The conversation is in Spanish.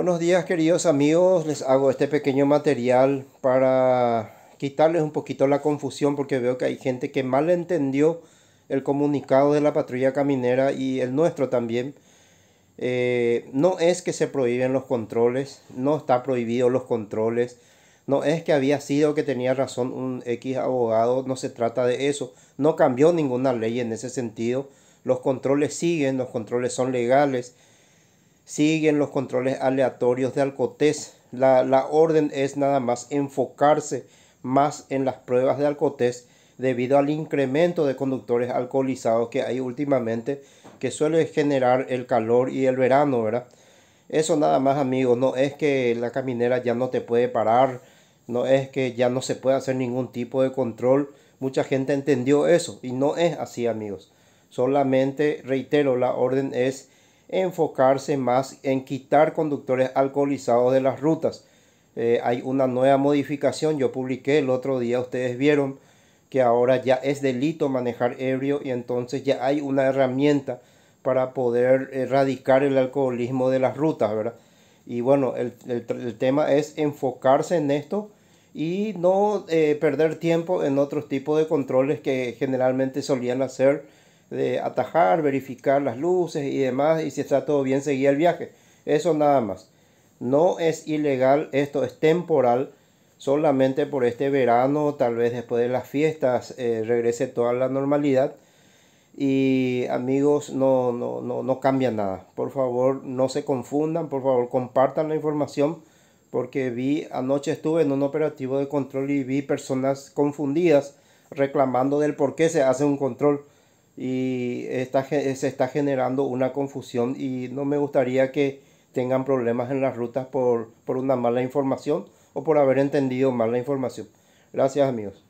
Buenos días queridos amigos, les hago este pequeño material para quitarles un poquito la confusión porque veo que hay gente que mal entendió el comunicado de la patrulla caminera y el nuestro también. Eh, no es que se prohíben los controles, no está prohibido los controles, no es que había sido que tenía razón un X abogado, no se trata de eso, no cambió ninguna ley en ese sentido, los controles siguen, los controles son legales siguen los controles aleatorios de Alcotez. La, orden es nada más enfocarse más en las pruebas de Alcotez. debido al incremento de conductores alcoholizados que hay últimamente que suele generar el calor y el verano, ¿verdad? Eso nada más amigos, no es que la caminera ya no te puede parar, no es que ya no se pueda hacer ningún tipo de control. Mucha gente entendió eso y no es así amigos. Solamente, reitero, la orden es enfocarse más en quitar conductores alcoholizados de las rutas. Eh, hay una nueva modificación, yo publiqué el otro día, ustedes vieron que ahora ya es delito manejar ebrio y entonces ya hay una herramienta para poder erradicar el alcoholismo de las rutas, ¿verdad? Y bueno, el, tema es enfocarse en esto y no eh, perder tiempo en otros tipos de controles que generalmente solían hacer de atajar, verificar las luces y demás, y si está todo bien, seguir el viaje. Eso nada más. No es ilegal, esto es temporal, solamente por este verano, tal vez después de las fiestas eh, regrese toda la normalidad. Y amigos, no, no, no, no cambia nada. Por favor, no se confundan, por favor, compartan la información, porque vi, anoche estuve en un operativo de control y vi personas confundidas reclamando del por qué se hace un control y está, se está generando una confusión y no me gustaría que tengan problemas en las rutas por, por una mala información o por haber entendido mala la información. Gracias amigos.